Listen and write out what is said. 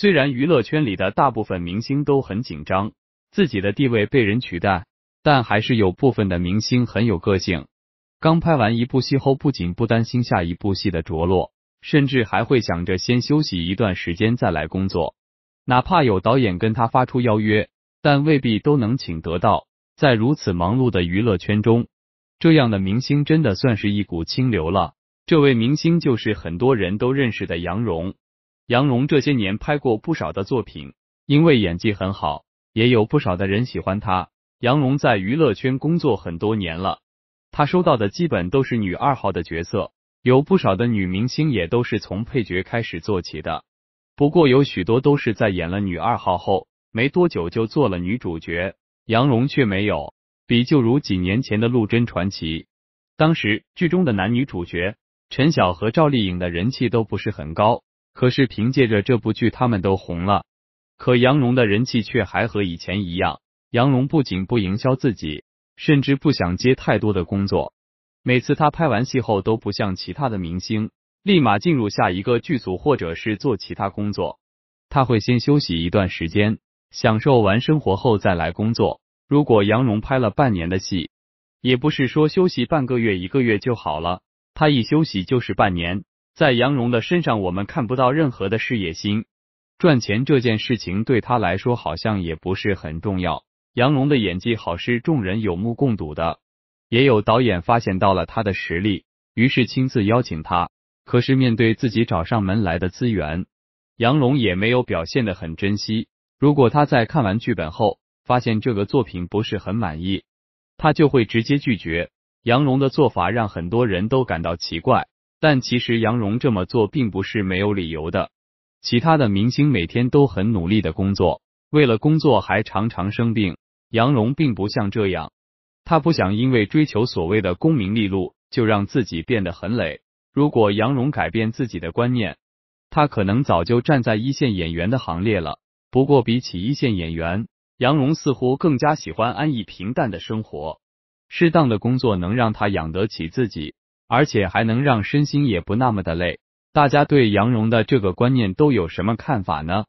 虽然娱乐圈里的大部分明星都很紧张，自己的地位被人取代，但还是有部分的明星很有个性。刚拍完一部戏后，不仅不担心下一部戏的着落，甚至还会想着先休息一段时间再来工作。哪怕有导演跟他发出邀约，但未必都能请得到。在如此忙碌的娱乐圈中，这样的明星真的算是一股清流了。这位明星就是很多人都认识的杨蓉。杨蓉这些年拍过不少的作品，因为演技很好，也有不少的人喜欢她。杨蓉在娱乐圈工作很多年了，她收到的基本都是女二号的角色，有不少的女明星也都是从配角开始做起的。不过有许多都是在演了女二号后，没多久就做了女主角。杨蓉却没有，比就如几年前的《陆贞传奇》，当时剧中的男女主角陈晓和赵丽颖的人气都不是很高。可是凭借着这部剧，他们都红了。可杨蓉的人气却还和以前一样。杨蓉不仅不营销自己，甚至不想接太多的工作。每次她拍完戏后，都不像其他的明星，立马进入下一个剧组或者是做其他工作。她会先休息一段时间，享受完生活后再来工作。如果杨蓉拍了半年的戏，也不是说休息半个月一个月就好了，她一休息就是半年。在杨蓉的身上，我们看不到任何的事业心。赚钱这件事情对他来说好像也不是很重要。杨蓉的演技好是众人有目共睹的，也有导演发现到了他的实力，于是亲自邀请他。可是面对自己找上门来的资源，杨蓉也没有表现得很珍惜。如果他在看完剧本后发现这个作品不是很满意，他就会直接拒绝。杨蓉的做法让很多人都感到奇怪。但其实杨蓉这么做并不是没有理由的。其他的明星每天都很努力的工作，为了工作还常常生病。杨蓉并不像这样，他不想因为追求所谓的功名利禄就让自己变得很累。如果杨蓉改变自己的观念，他可能早就站在一线演员的行列了。不过比起一线演员，杨蓉似乎更加喜欢安逸平淡的生活。适当的工作能让她养得起自己。而且还能让身心也不那么的累。大家对羊绒的这个观念都有什么看法呢？